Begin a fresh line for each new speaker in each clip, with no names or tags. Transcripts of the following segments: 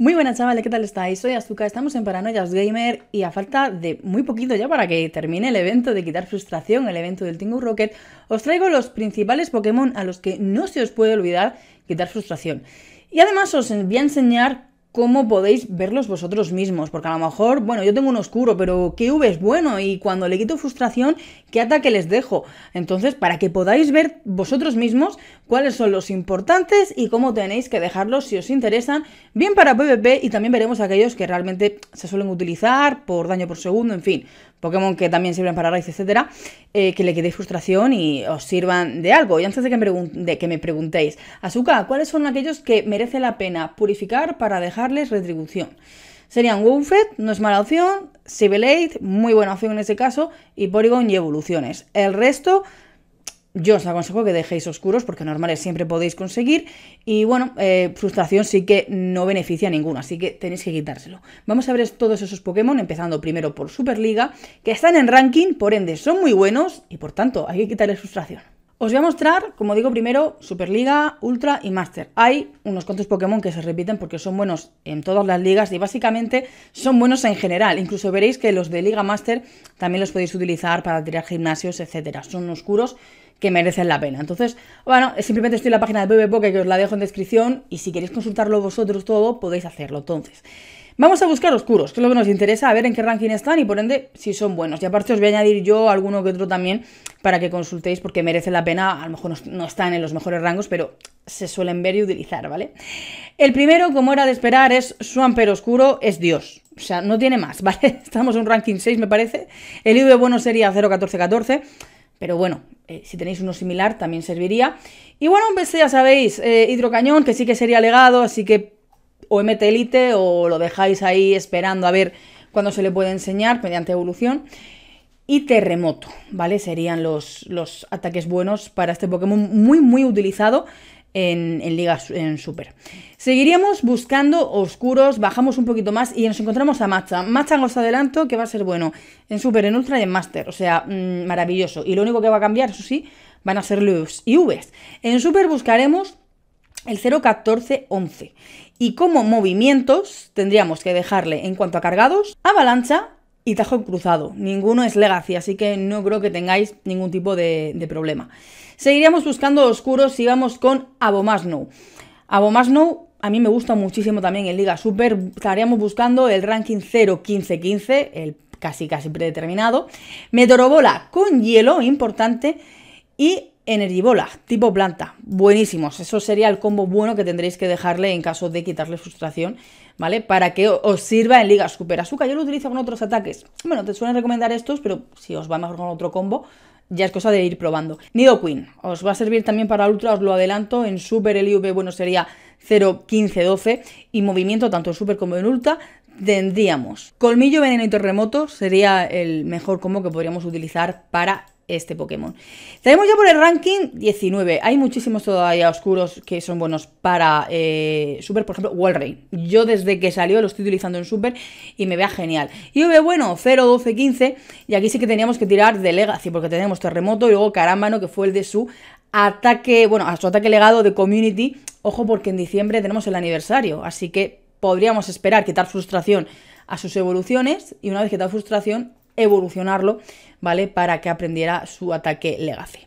Muy buenas chavales, ¿qué tal estáis? Soy Azuka, estamos en Paranoias Gamer y a falta de muy poquito ya para que termine el evento de quitar frustración, el evento del Tingo Rocket, os traigo los principales Pokémon a los que no se os puede olvidar quitar frustración. Y además os voy a enseñar cómo podéis verlos vosotros mismos, porque a lo mejor, bueno, yo tengo un oscuro, pero ¿qué V es bueno? Y cuando le quito frustración, ¿qué ataque les dejo? Entonces, para que podáis ver vosotros mismos, cuáles son los importantes y cómo tenéis que dejarlos si os interesan, bien para PvP y también veremos aquellos que realmente se suelen utilizar por daño por segundo, en fin, Pokémon que también sirven para raíz, etcétera, eh, que le quedéis frustración y os sirvan de algo. Y antes de que, me preguntéis, Azuka, ¿cuáles son aquellos que merece la pena purificar para dejarles retribución? Serían Wunfet, no es mala opción, Aid, muy buena opción en ese caso, y Porygon y Evoluciones. El resto yo os aconsejo que dejéis oscuros porque normales siempre podéis conseguir y bueno, eh, frustración sí que no beneficia a ninguno, así que tenéis que quitárselo. Vamos a ver todos esos Pokémon, empezando primero por Superliga, que están en ranking, por ende son muy buenos y por tanto hay que quitarle frustración. Os voy a mostrar, como digo primero, Superliga, Ultra y Master. Hay unos cuantos Pokémon que se repiten porque son buenos en todas las ligas y básicamente son buenos en general. Incluso veréis que los de Liga Master también los podéis utilizar para tirar gimnasios, etcétera. Son oscuros que merecen la pena. Entonces, bueno, simplemente estoy en la página de Poké que os la dejo en descripción y si queréis consultarlo vosotros todo, podéis hacerlo. Entonces... Vamos a buscar oscuros, que es lo que nos interesa, a ver en qué ranking están y por ende si son buenos. Y aparte os voy a añadir yo alguno que otro también para que consultéis porque merece la pena, a lo mejor no, están en los mejores rangos, pero se suelen ver y utilizar, ¿vale? El primero, como era de esperar, es Swamper oscuro, es Dios. O sea, no tiene más, ¿vale? Estamos en un ranking 6, me parece. El IV bueno sería 01414. Pero bueno, eh, si tenéis uno similar también serviría. Y bueno, un pues ya sabéis, eh, hidrocañón, que sí que sería legado, así que o MT Elite o lo dejáis ahí esperando a ver cuándo se le puede enseñar mediante evolución. Y terremoto, ¿vale? Serían los, los ataques buenos para este Pokémon muy, muy utilizado en, en Liga en Super. Seguiríamos buscando oscuros, bajamos un poquito más y nos encontramos a Macha. Macha os adelanto que va a ser bueno en Super, en Ultra y en Master. O sea, mm, maravilloso. Y lo único que va a cambiar, eso sí, van a ser los y En Super buscaremos el 01411. Y como movimientos tendríamos que dejarle en cuanto a cargados, avalancha y tajo cruzado. Ninguno es legacy, así que no creo que tengáis ningún tipo de, problema. Seguiríamos buscando oscuros y vamos con Abomasnow. Abomasnow a mí me gusta muchísimo también en Liga Super. Estaríamos buscando el ranking 0-15-15, el casi casi predeterminado. Meteorobola con hielo, importante. Y Energy Bola, tipo planta, buenísimos. Eso sería el combo bueno que tendréis que dejarle en caso de quitarle frustración, ¿vale? Para que os sirva en Liga Super Azúcar. Yo lo utilizo con otros ataques. Bueno, te suelen recomendar estos, pero si os va mejor con otro combo, ya es cosa de ir probando. Nido Queen, os va a servir también para Ultra, os lo adelanto. En Super el bueno, sería 0, 15, 12. Y movimiento, tanto en Super como en Ultra, tendríamos. Colmillo, veneno y terremoto sería el mejor combo que podríamos utilizar para este Pokémon. Tenemos ya por el ranking 19. Hay muchísimos todavía oscuros que son buenos para eh, Super, por ejemplo, Walrein. Yo desde que salió lo estoy utilizando en Super y me vea genial. Y ve bueno, 0, 12, 15. Y aquí sí que teníamos que tirar de Legacy porque tenemos Terremoto y luego Carámbano que fue el de su ataque, bueno, a su ataque legado de Community. Ojo porque en diciembre tenemos el aniversario, así que podríamos esperar quitar frustración a sus evoluciones y una vez que frustración evolucionarlo, ¿vale? Para que aprendiera su ataque Legacy.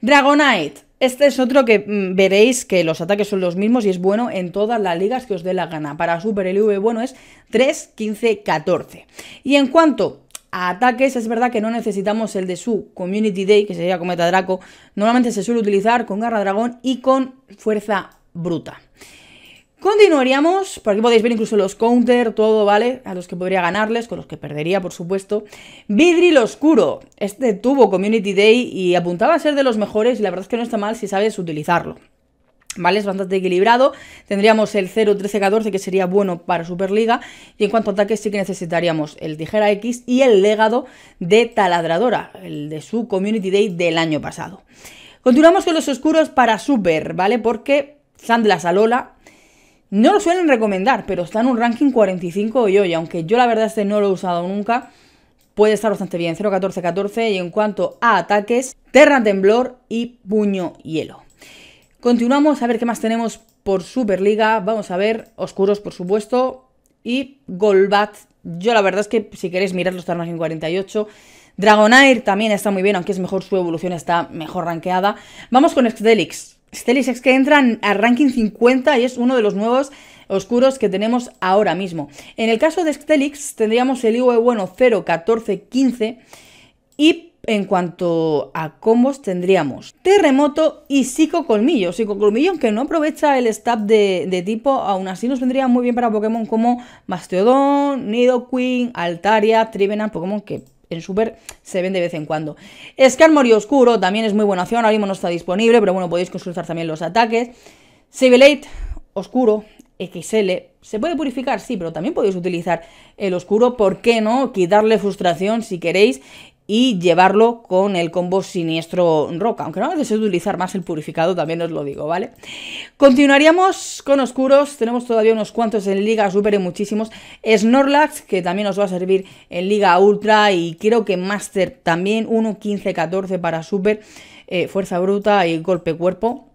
Dragonite. Este es otro que mm, veréis que los ataques son los mismos y es bueno en todas las ligas que os dé la gana. Para Super LV bueno es 3, 15, 14. Y en cuanto a ataques, es verdad que no necesitamos el de su Community Day, que sería Cometa Draco. Normalmente se suele utilizar con Garra Dragón y con Fuerza Bruta. Continuaríamos, por aquí podéis ver incluso los counter, todo, ¿vale? A los que podría ganarles, con los que perdería, por supuesto. Vidril Oscuro, este tuvo Community Day y apuntaba a ser de los mejores y la verdad es que no está mal si sabes utilizarlo. ¿Vale? Es bastante equilibrado. Tendríamos el 0, 13, 14, que sería bueno para Superliga. Y en cuanto a ataques, sí que necesitaríamos el Tijera X y el legado de Taladradora, el de su Community Day del año pasado. Continuamos con los oscuros para Super, ¿vale? Porque Sandlas Alola... No lo suelen recomendar, pero está en un ranking 45 hoy y aunque yo la verdad este no lo he usado nunca, puede estar bastante bien, 0-14-14, y en cuanto a ataques, Terra Temblor y Puño Hielo. Continuamos a ver qué más tenemos por Superliga, vamos a ver, Oscuros por supuesto, y Golbat, yo la verdad es que si queréis mirar los está en 48, Dragonair también está muy bien, aunque es mejor su evolución, está mejor rankeada. Vamos con Exdelix, Stelix es que entra a ranking 50 y es uno de los nuevos oscuros que tenemos ahora mismo. En el caso de Stelix tendríamos el IV e bueno 0, 14, 15 y en cuanto a combos tendríamos Terremoto y Psicocolmillo. Psicocolmillo, aunque no aprovecha el stab de, tipo, aún así nos vendría muy bien para Pokémon como Mastodon, Nidoqueen, Altaria, Trivenant, Pokémon que en Super se ven de vez en cuando. Scarmory Oscuro también es muy buena opción, ahora mismo no está disponible, pero bueno, podéis consultar también los ataques. Sibilate Oscuro XL. ¿Se puede purificar? Sí, pero también podéis utilizar el oscuro, ¿por qué no? Quitarle frustración si queréis y llevarlo con el combo siniestro roca. Aunque no me utilizar más el purificado, también os lo digo, ¿vale? Continuaríamos con oscuros. Tenemos todavía unos cuantos en Liga Super y muchísimos. Snorlax, que también os va a servir en Liga Ultra y creo que Master también. 1, 15, 14 para Super. Eh, fuerza bruta y golpe cuerpo.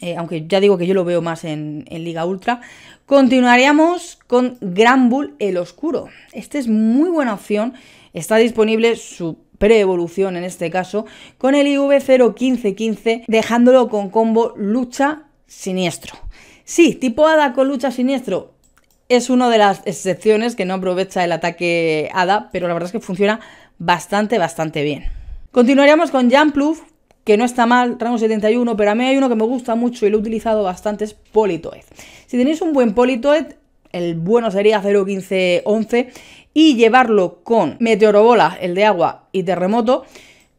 Eh, aunque ya digo que yo lo veo más en, en Liga Ultra. Continuaríamos con Gran Bull el Oscuro. Este es muy buena opción Está disponible su pre-evolución en este caso, con el IV01515, dejándolo con combo lucha siniestro. Sí, tipo Hada con lucha siniestro. Es una de las excepciones que no aprovecha el ataque Hada, pero la verdad es que funciona bastante, bastante bien. Continuaríamos con Jampluf, que no está mal, rango 71, pero a mí hay uno que me gusta mucho y lo he utilizado bastante, es Politoed. Si tenéis un buen Politoed, el bueno sería 0.15.11, y llevarlo con Meteorobola, el de agua y terremoto,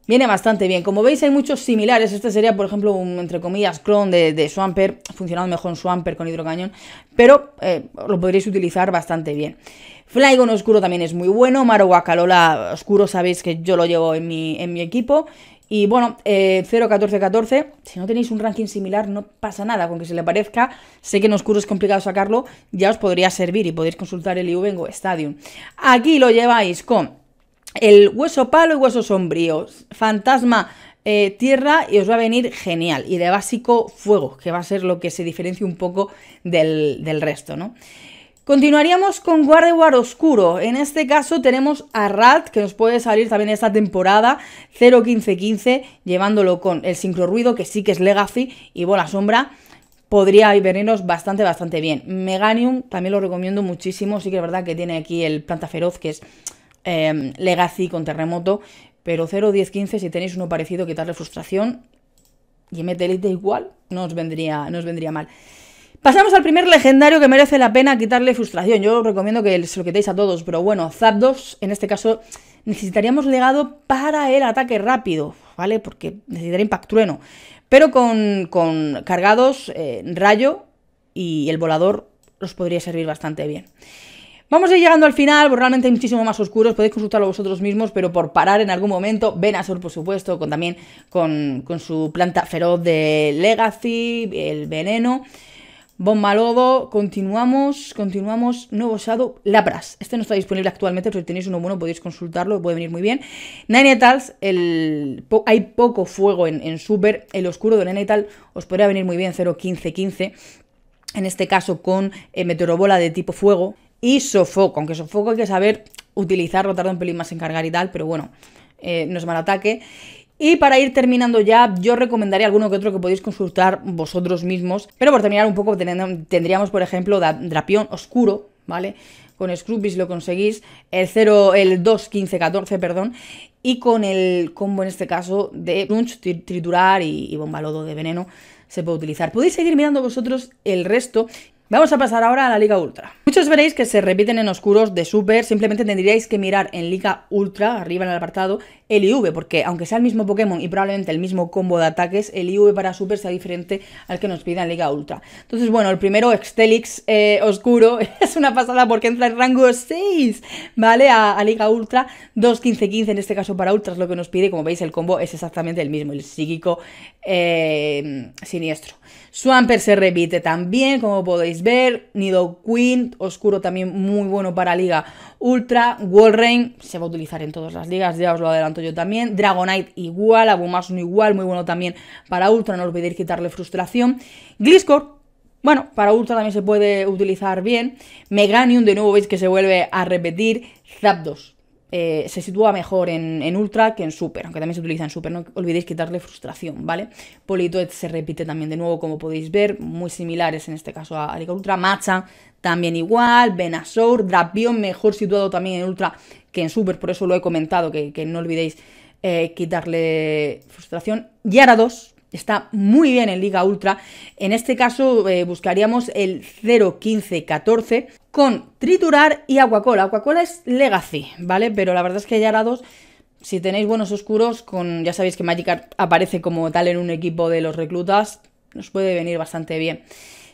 Viene bastante bien. Como veis hay muchos similares. Este sería, por ejemplo, un, entre comillas, clon de, de Swamper. Funcionado mejor en Swamper con hidrocañón. Pero eh, lo podréis utilizar bastante bien. Flygon Oscuro también es muy bueno. Maro Oscuro sabéis que yo lo llevo en mi, en mi equipo. Y bueno, eh, 14 si no tenéis un ranking similar, no pasa nada, con que se le parezca, sé que en oscuro es complicado sacarlo, ya os podría servir y podéis consultar el IUVengo Stadium. Aquí lo lleváis con el hueso palo y hueso sombrío, fantasma eh, tierra y os va a venir genial. Y de básico, fuego, que va a ser lo que se diferencia un poco del, del resto, ¿no? Continuaríamos con War Oscuro. En este caso tenemos a Rat, que nos puede salir también esta temporada, 01515, llevándolo con el sincro ruido, que sí que es Legacy, y Bola Sombra. Podría venirnos bastante, bastante bien. Meganium también lo recomiendo muchísimo. Sí que es verdad que tiene aquí el Planta Feroz, que es em, Legacy con Terremoto. Pero 01015, si tenéis uno parecido, quitarle frustración. Y meterle igual, vendría, no os vendría mal. Pasamos al primer legendario que merece la pena quitarle frustración. Yo os recomiendo que se lo quitéis a todos, pero bueno, Zapdos, en este caso, necesitaríamos legado para el ataque rápido, ¿vale? Porque necesitaría impact Pero con, cargados, eh, rayo y el volador os podría servir bastante bien. Vamos a ir llegando al final, realmente hay muchísimo más oscuros, podéis consultarlo vosotros mismos, pero por parar en algún momento, Venasor, por supuesto, con también con, con su planta feroz de Legacy, el veneno malodo, continuamos, continuamos. Nuevo Shadow, Lapras. Este no está disponible actualmente, pero si tenéis uno bueno podéis consultarlo, puede venir muy bien. Nainetals, el, hay poco fuego en, Super. El oscuro de tal os podría venir muy bien, 0.15.15. En este caso con eh, Meteorobola de tipo fuego. Y Sofoco, aunque Sofoco hay que saber utilizarlo, tarda un pelín más en cargar y tal, pero bueno, eh, no es mal ataque. Y para ir terminando ya, yo recomendaría alguno que otro que podéis consultar vosotros mismos. Pero por terminar un poco, tendríamos, por ejemplo, Drapión Oscuro, ¿vale? Con si lo conseguís, el 0, el 2, 15, 14, perdón, y con el combo en este caso de Crunch, Triturar y, y Bombalodo de Veneno se puede utilizar. Podéis seguir mirando vosotros el resto Vamos a pasar ahora a la Liga Ultra. Muchos veréis que se repiten en oscuros de Super, simplemente tendríais que mirar en Liga Ultra, arriba en el apartado, el IV, porque aunque sea el mismo Pokémon y probablemente el mismo combo de ataques, el IV para Super sea diferente al que nos pide en Liga Ultra. Entonces, bueno, el primero, Extelix eh, Oscuro, es una pasada porque entra en rango 6, ¿vale? A, Liga Ultra, 2-15-15 en este caso para Ultra es lo que nos pide, como veis el combo es exactamente el mismo, el psíquico eh, siniestro. Swamper se repite también, como podéis Ver, Nido Queen, Oscuro también muy bueno para Liga Ultra, Walrein, se va a utilizar en todas las ligas, ya os lo adelanto yo también, Dragonite igual, Abomasno igual, muy bueno también para Ultra, no os olvidéis quitarle frustración, Gliscor bueno, para Ultra también se puede utilizar bien. Meganium, de nuevo veis que se vuelve a repetir. Zapdos, eh, se sitúa mejor en, ultra que en super, aunque también se utiliza en super, no olvidéis quitarle frustración, ¿vale? Politoed se repite también de nuevo, como podéis ver, muy similares en este caso a, Liga ultra, Macha también igual, Venasaur, Drapion mejor situado también en ultra que en super, por eso lo he comentado, que, no olvidéis eh, quitarle frustración. 2. está muy bien en Liga Ultra. En este caso eh, buscaríamos el 0-15-14 0-15-14 con triturar y aguacola. Aguacola es legacy, ¿vale? Pero la verdad es que ya si tenéis buenos oscuros, con ya sabéis que Magikarp aparece como tal en un equipo de los reclutas, nos puede venir bastante bien.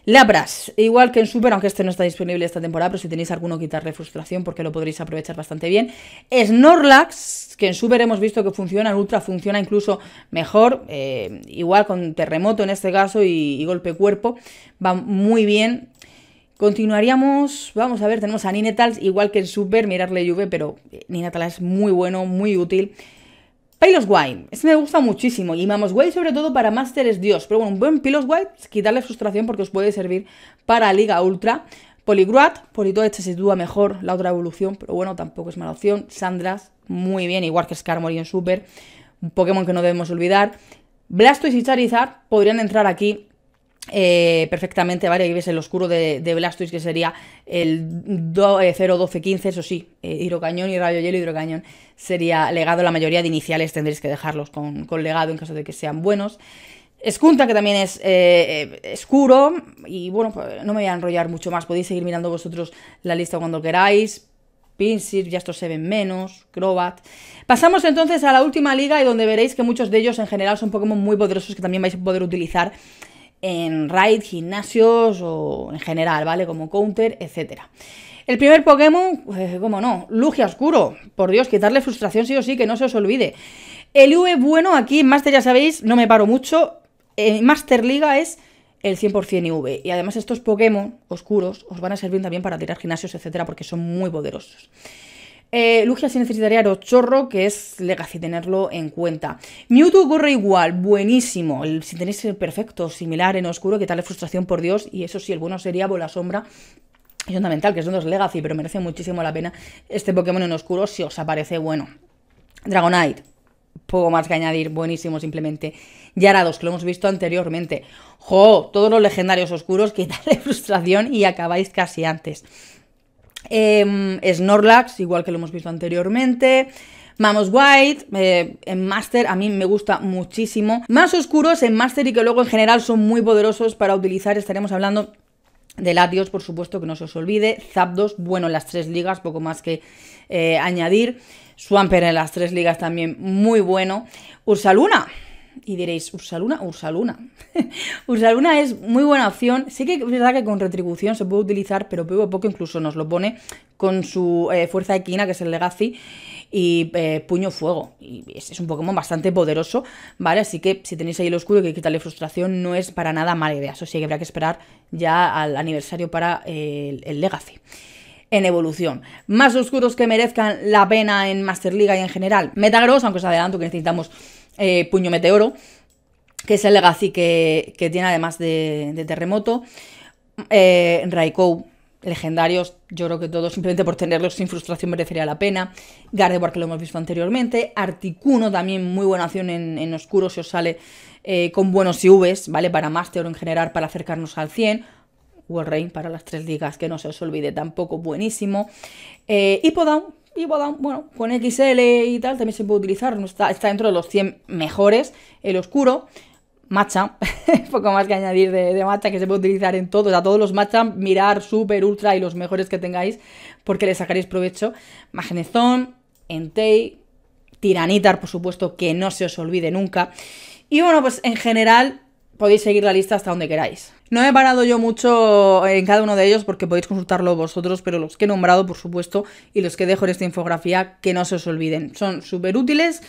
Lapras, igual que en Super, aunque este no está disponible esta temporada, pero si tenéis alguno, quitarle frustración porque lo podréis aprovechar bastante bien. Snorlax, que en Super hemos visto que funciona, en Ultra funciona incluso mejor, eh, igual con Terremoto en este caso y Golpe Cuerpo, va muy bien Continuaríamos, vamos a ver, tenemos a Ninetals, igual que en Super, mirarle Juve, pero eh, Ninetals es muy bueno, muy útil. Pilos White, este me gusta muchísimo. Y Mamos sobre todo para Master es Dios. Pero bueno, un buen Pilos White, quitarle frustración porque os puede servir para Liga Ultra. Poligruat, Politoed se sitúa mejor la otra evolución, pero bueno, tampoco es mala opción. Sandras, muy bien, igual que Skarmory en Super. Un Pokémon que no debemos olvidar. Blastoise y Charizard podrían entrar aquí eh, perfectamente, ¿vale? Ahí ves el oscuro de, Blastoise, que sería el 0-12-15, eh, eso sí, eh, hidrocañón y rayo hielo, hidrocañón. Sería legado, la mayoría de iniciales tendréis que dejarlos con, legado en caso de que sean buenos. Escunta, que también es oscuro y bueno, pues, no me voy a enrollar mucho más, podéis seguir mirando vosotros la lista cuando queráis, Pinsir, ya estos se ven menos, Crobat. Pasamos entonces a la última liga y donde veréis que muchos de ellos en general son Pokémon muy poderosos que también vais a poder utilizar en raid, gimnasios o en general, ¿vale? Como counter, etc. El primer Pokémon, cómo pues, como no, Lugia Oscuro. Por Dios, quitarle frustración sí o sí, que no se os olvide. El V bueno aquí en Master, ya sabéis, no me paro mucho. En eh, Master Liga es el 100% IV. Y además estos Pokémon oscuros os van a servir también para tirar gimnasios, etcétera, porque son muy poderosos. Eh, Lugia sí necesitaría rochorro que es Legacy, tenerlo en cuenta. Mewtwo corre igual, buenísimo. si tenéis el perfecto, similar en oscuro, qué tal de frustración por Dios. Y eso sí, el bueno sería Bola Sombra, es fundamental, que es uno de Legacy, pero merece muchísimo la pena este Pokémon en oscuro si os aparece bueno. Dragonite, poco más que añadir, buenísimo simplemente. Yarados, que lo hemos visto anteriormente. ¡Jo! Todos los legendarios oscuros, qué de frustración y acabáis casi antes. Em, Snorlax, igual que lo hemos visto anteriormente. Mamos White, eh, en Master a mí me gusta muchísimo. Más oscuros en Master y que luego en general son muy poderosos para utilizar, estaremos hablando de Latios, por supuesto, que no se os olvide. Zapdos, bueno, en las tres ligas, poco más que eh, añadir. Swamper en las tres ligas también muy bueno. Ursaluna, y diréis, Ursaluna, Ursaluna. Ursaluna es muy buena opción. Sí que es verdad que con retribución se puede utilizar, pero poco a poco incluso nos lo pone con su eh, fuerza equina, que es el Legacy, y eh, Puño Fuego. Y es, un Pokémon bastante poderoso, ¿vale? Así que si tenéis ahí el oscuro que quitarle frustración, no es para nada mala idea. Eso sí que habrá que esperar ya al aniversario para eh, el, Legacy en evolución. Más oscuros que merezcan la pena en Master League y en general. Metagross, aunque os adelanto que necesitamos eh, Puño Meteoro, que es el Legacy que, que tiene además de, Terremoto. Eh, Raikou, legendarios, yo creo que todos, simplemente por tenerlos sin frustración merecería la pena. Gardevoir, que lo hemos visto anteriormente. Articuno, también muy buena acción en, oscuro, si os sale eh, con buenos IVs, ¿vale? Para Master o en general, para acercarnos al 100. Warrain para las tres ligas, que no se os olvide tampoco, buenísimo. Y Hipodown, y bueno, con XL y tal también se puede utilizar, está, está dentro de los 100 mejores, el oscuro, matcha, poco más que añadir de, de, matcha que se puede utilizar en todos, a todos los matcha, mirar super, ultra y los mejores que tengáis, porque le sacaréis provecho, magnezón, entei, tiranitar, por supuesto, que no se os olvide nunca. Y bueno, pues en general podéis seguir la lista hasta donde queráis. No he parado yo mucho en cada uno de ellos porque podéis consultarlo vosotros, pero los que he nombrado, por supuesto, y los que dejo en esta infografía, que no se os olviden. Son súper útiles,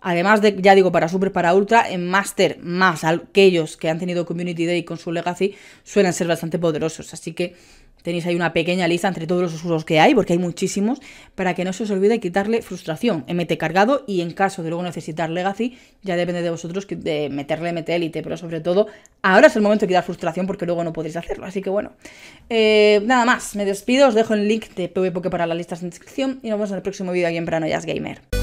además de, ya digo, para Super, para Ultra, en Master, más aquellos que han tenido Community Day con su Legacy, suelen ser bastante poderosos. Así que Tenéis ahí una pequeña lista entre todos los usos que hay, porque hay muchísimos, para que no se os olvide quitarle frustración, MT cargado y en caso de luego necesitar Legacy, ya depende de vosotros de meterle MT Elite, pero sobre todo ahora es el momento de quitar frustración porque luego no podréis hacerlo, así que bueno. Eh, nada más, me despido, os dejo el link de PvPoke para las listas en descripción y nos vemos en el próximo vídeo aquí en Pranoyas Gamer.